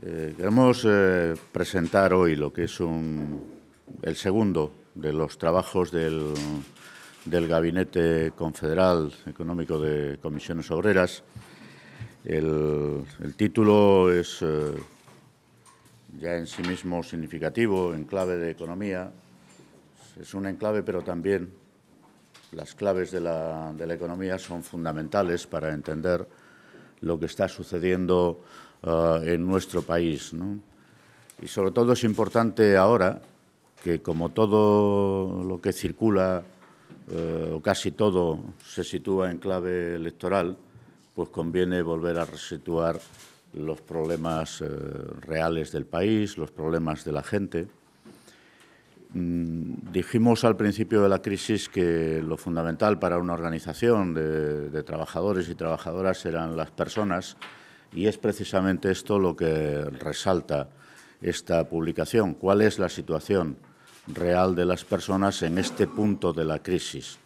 Eh, queremos eh, presentar hoy lo que es el segundo de los trabajos del, Gabinete Confederal Económico de Comisiones Obreras. El, título es eh, ya en sí mismo significativo, enclave de economía. Es un enclave, pero también las claves de la economía son fundamentales para entender lo que está sucediendo eh, en nuestro país. Y sobre todo es importante ahora que como todo lo que circula, eh, o casi todo, se sitúa en clave electoral, pues conviene volver a resituar los problemas eh, reales del país, los problemas de la gente. Mm, dijimos al principio de la crisis que lo fundamental para una organización de, trabajadores y trabajadoras eran las personas y es precisamente esto lo que resalta esta publicación, cuál es la situación real de las personas en este punto de la crisis.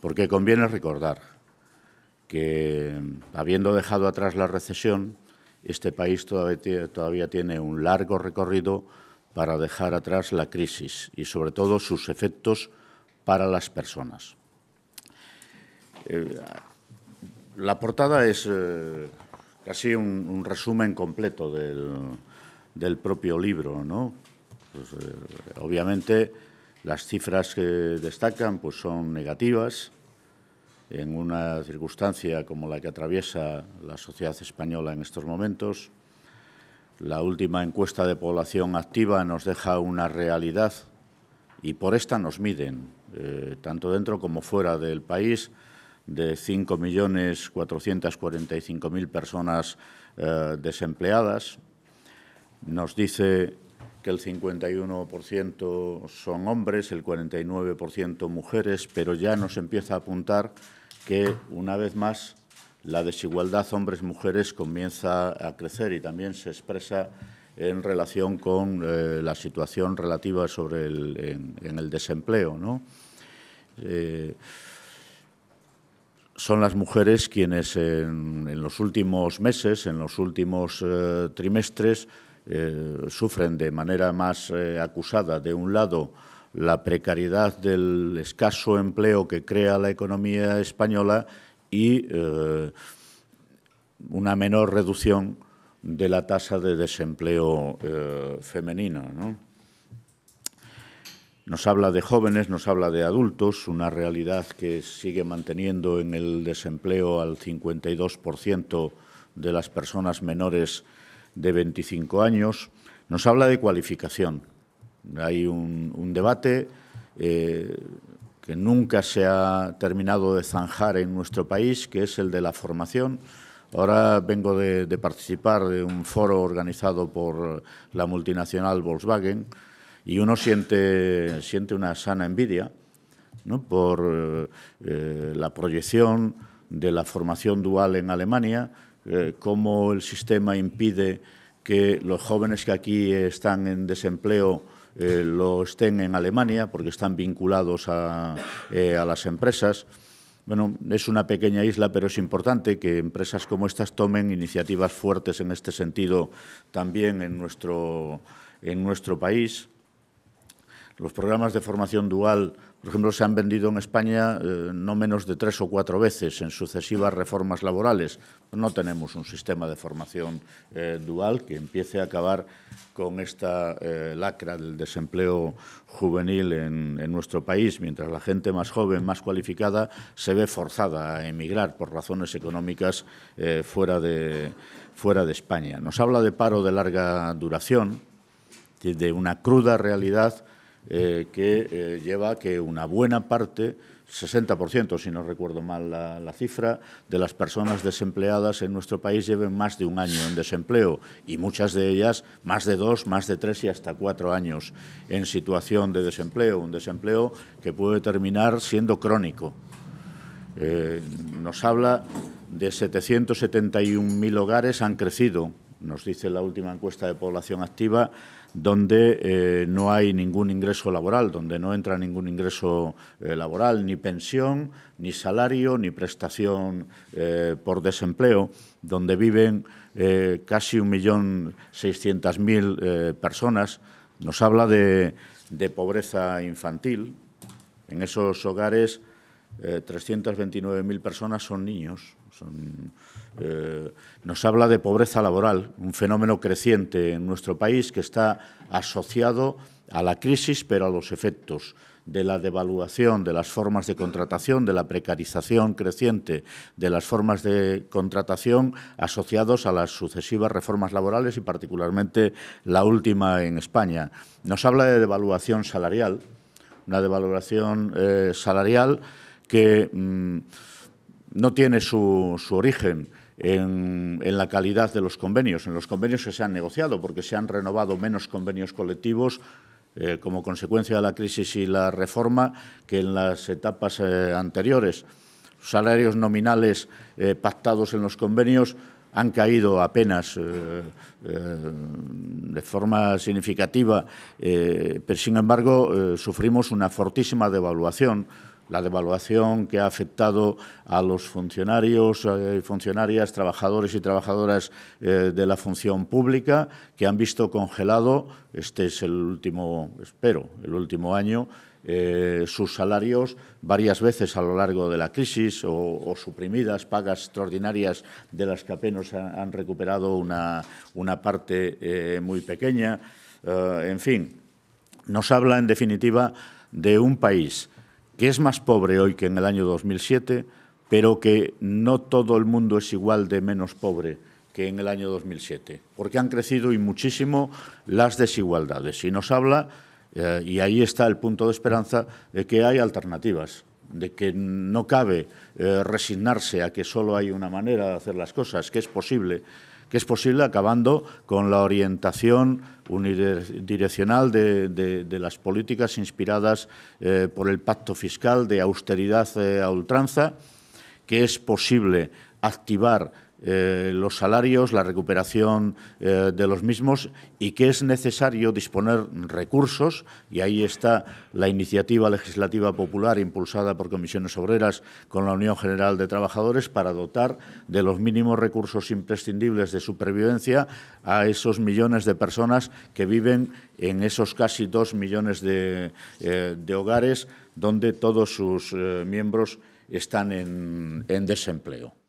Porque conviene recordar que, habiendo dejado atrás la recesión, este país todavía, todavía tiene un largo recorrido para dejar atrás la crisis y, sobre todo, sus efectos para las personas. Eh, la portada es eh, casi un, resumen completo del, propio libro, pues, eh, obviamente, las cifras que destacan pues, son negativas. En una circunstancia como la que atraviesa la sociedad española en estos momentos, la última encuesta de población activa nos deja una realidad y por esta nos miden, eh, tanto dentro como fuera del país, de 5.445.000 personas eh, desempleadas. Nos dice que el 51% son hombres, el 49% mujeres, pero ya nos empieza a apuntar que, una vez más, la desigualdad hombres-mujeres comienza a crecer y también se expresa en relación con eh, la situación relativa sobre el, en, el desempleo. Eh, son las mujeres quienes en, los últimos meses, en los últimos eh, trimestres, sufren de manera más acusada, de un lado, la precariedad del escaso empleo que crea la economía española y eh, una menor reducción de la tasa de desempleo eh, femenina. Nos habla de jóvenes, nos habla de adultos, una realidad que sigue manteniendo en el desempleo al 52% de las personas menores de 25 años. Nos habla de cualificación. Hay un, debate eh, que nunca se ha terminado de zanjar en nuestro país, que es el de la formación. Ahora vengo de, participar de un foro organizado por la multinacional Volkswagen y uno siente, siente una sana envidia por eh, eh, la proyección de la formación dual en Alemania, eh, cómo el sistema impide que los jóvenes que aquí están en desempleo eh, lo estén en Alemania, porque están vinculados eh, a, las empresas. Bueno, es una pequeña isla, pero es importante que empresas como estas tomen iniciativas fuertes en este sentido también en nuestro país. Los programas de formación dual, por ejemplo, se han vendido en España eh, no menos de tres o cuatro veces en sucesivas reformas laborales. No tenemos un sistema de formación eh, dual que empiece a acabar con esta eh, lacra del desempleo juvenil en, nuestro país, mientras la gente más joven, más cualificada, se ve forzada a emigrar por razones económicas fuera, de, fuera de España. Nos habla de paro de larga duración, de una cruda realidad eh, que eh, lleva a que una buena parte, 60%, si no recuerdo mal la, cifra, de las personas desempleadas en nuestro país lleven más de un año en desempleo y muchas de ellas más de dos, más de tres y hasta cuatro años en situación de desempleo, un desempleo que puede terminar siendo crónico. Eh, nos habla de 771.000 hogares han crecido, nos dice la última encuesta de población activa, donde eh, no hay ningún ingreso laboral, donde no entra ningún ingreso eh, laboral, ni pensión, ni salario, ni prestación eh, por desempleo, donde viven casi 1.600.000 personas. Nos habla de pobreza infantil. En esos hogares 329.000 eh, personas son niños. Eh, nos habla de pobreza laboral, un fenómeno creciente en nuestro país que está asociado a la crisis, pero a los efectos de la devaluación de las formas de contratación, de la precarización creciente de las formas de contratación asociados a las sucesivas reformas laborales y particularmente la última en España. Nos habla de devaluación salarial, una devaluación eh, salarial que mm, no tiene su, origen en, la calidad de los convenios, en los convenios que se han negociado, porque se han renovado menos convenios colectivos eh, como consecuencia de la crisis y la reforma que en las etapas eh, anteriores. Los salarios nominales eh, pactados en los convenios han caído apenas de forma significativa, pero sin embargo sufrimos una fortísima devaluación la devaluación que ha afectado a los funcionarios, y eh, funcionarias, trabajadores y trabajadoras eh, de la función pública, que han visto congelado, este es el último, espero, el último año, eh, sus salarios varias veces a lo largo de la crisis o, suprimidas pagas extraordinarias de las que apenas han, recuperado una, parte muy pequeña. en fin, nos habla en definitiva de un país que es más pobre hoy que en el año 2007, pero que no todo el mundo es igual de menos pobre que en el año 2007, porque han crecido y muchísimo las desigualdades. Y nos habla, eh, y ahí está el punto de esperanza, de que hay alternativas, de que no cabe eh, resignarse a que solo hay una manera de hacer las cosas, que es posible que es posible acabando con la orientación unidireccional de, las políticas inspiradas eh, por el pacto fiscal de austeridad eh, a ultranza, que es posible activar eh, los salarios, la recuperación eh, de los mismos y que es necesario disponer recursos, y ahí está la iniciativa legislativa popular impulsada por comisiones obreras con la Unión General de Trabajadores para dotar de los mínimos recursos imprescindibles de supervivencia a esos millones de personas que viven en esos casi dos millones de, eh, hogares donde todos sus miembros están en desempleo.